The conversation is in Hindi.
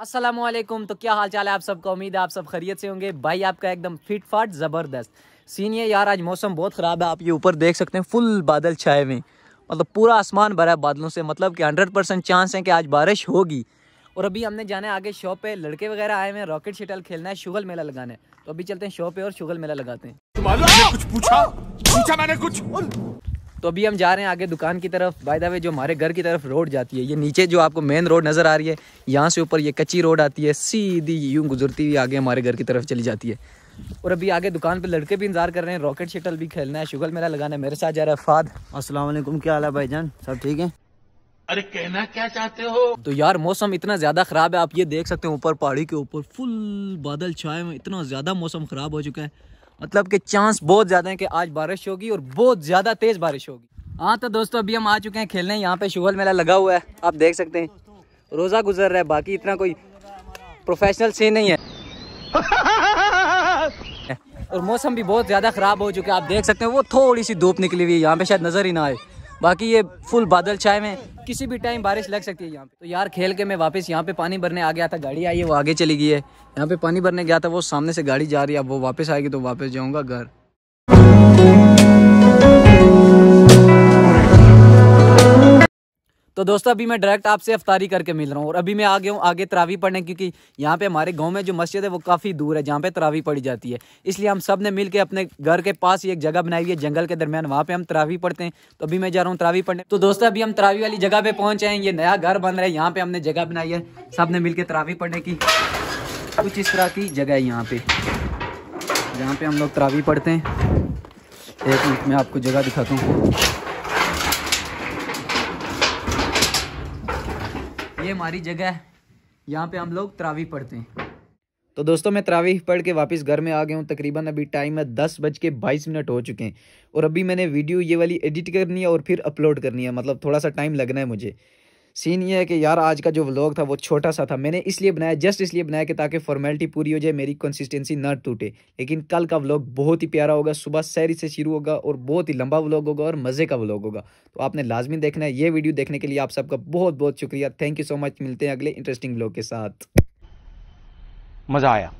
असलम तो क्या हाल चाल है आप सबको उम्मीद है आप सब खरीत से होंगे भाई आपका एकदम फिट फाट ज़बरदस्त सीन ये यार आज मौसम बहुत ख़राब है आप ये ऊपर देख सकते हैं फुल बादल छाए हुए मतलब पूरा आसमान भरा है बादलों से मतलब कि हंड्रेड परसेंट चांस है कि आज बारिश होगी और अभी हमने जाना है आगे शॉप पे लड़के वगैरह आए हुए हैं रॉकेट शटल खेलना है शुगल मेला लगाना है तो अभी चलते हैं शॉप पे और शुगल मेला लगाते हैं कुछ पूछा पूछा मैंने कुछ तो अभी हम जा रहे हैं आगे दुकान की तरफ बाय द वे जो हमारे घर की तरफ रोड जाती है ये नीचे जो आपको मेन रोड नज़र आ रही है यहाँ से ऊपर ये कच्ची रोड आती है सीधी यूं गुजरती हुई आगे हमारे घर की तरफ चली जाती है और अभी आगे दुकान पे लड़के भी इंतजार कर रहे हैं रॉकेट शटल भी खेलना है शुगर मेरा लगाना है मेरे साथ जा रहा है फाद असलम क्या हाल है जान सब ठीक है अरे कहना क्या चाहते हो तो यार मौसम इतना ज्यादा खराब है आप ये देख सकते हो ऊपर पहाड़ी के ऊपर फुल बादल छाए हुए इतना ज्यादा मौसम खराब हो चुका है मतलब कि चांस बहुत ज़्यादा है कि आज बारिश होगी और बहुत ज़्यादा तेज़ बारिश होगी हाँ तो दोस्तों अभी हम आ चुके हैं खेलने यहाँ पे शुगल मेला लगा हुआ है आप देख सकते हैं रोज़ा गुजर रहा है बाकी इतना कोई प्रोफेशनल सीन नहीं है और मौसम भी बहुत ज़्यादा ख़राब हो चुका है आप देख सकते हैं वो थोड़ी सी धूप निकली हुई है यहाँ पे शायद नज़र ही ना आए बाकी ये फुल बादल छाए में किसी भी टाइम बारिश लग सकती है यहाँ पे तो यार खेल के मैं वापस यहाँ पे पानी भरने आ गया था गाड़ी आई है वो आगे चली गई है यहाँ पे पानी भरने गया था वो सामने से गाड़ी जा रही है अब वो वापस आएगी तो वापस जाऊँगा घर तो दोस्तों अभी मैं डायरेक्ट आपसे अफ्तारी करके मिल रहा हूँ और अभी मैं आ गया हूँ आगे तरावी पढ़ने क्योंकि यहाँ पे हमारे गाँव में जो मस्जिद है वो काफ़ी दूर है जहाँ पे तरावी पड़ी जाती है इसलिए हम सब ने मिल के अपने घर के पास ही एक जगह बनाई हुई है जंगल के दरमियान वहाँ पे हम तरावी पढ़ते हैं तो अभी मैं जा रहा हूँ तरावी पढ़ने तो दोस्तों अभी हम तरावी वाली जगह पर पहुँचे हैं ये नया घर बन रहा है यहाँ पर हमने जगह बनाई है सब ने मिल के तरावी पढ़ने की कुछ इस तरह की जगह है यहाँ पर जहाँ पर हम लोग तरावी पढ़ते हैं एक मिनट में आपको जगह दिखाता हूँ ये हमारी जगह है यहाँ पे हम लोग त्रावी पढ़ते हैं तो दोस्तों मैं त्रावी पढ़ के वापस घर में आ गया हूँ तकरीबन अभी टाइम है दस बज के बाईस मिनट हो चुके हैं और अभी मैंने वीडियो ये वाली एडिट करनी है और फिर अपलोड करनी है मतलब थोड़ा सा टाइम लगना है मुझे सीन ये है कि यार आज का जो व्लॉग था वो छोटा सा था मैंने इसलिए बनाया जस्ट इसलिए बनाया कि ताकि फॉर्मेलिटी पूरी हो जाए मेरी कंसिस्टेंसी ना टूटे लेकिन कल का व्लॉग बहुत ही प्यारा होगा सुबह सैरी से शुरू होगा और बहुत ही लंबा व्लॉग होगा और मज़े का व्लॉग होगा तो आपने लाजमी देखना है ये वीडियो देखने के लिए आप सबका बहुत बहुत शुक्रिया थैंक यू सो मच मिलते हैं अगले इंटरेस्टिंग व्लॉग के साथ मज़ा आया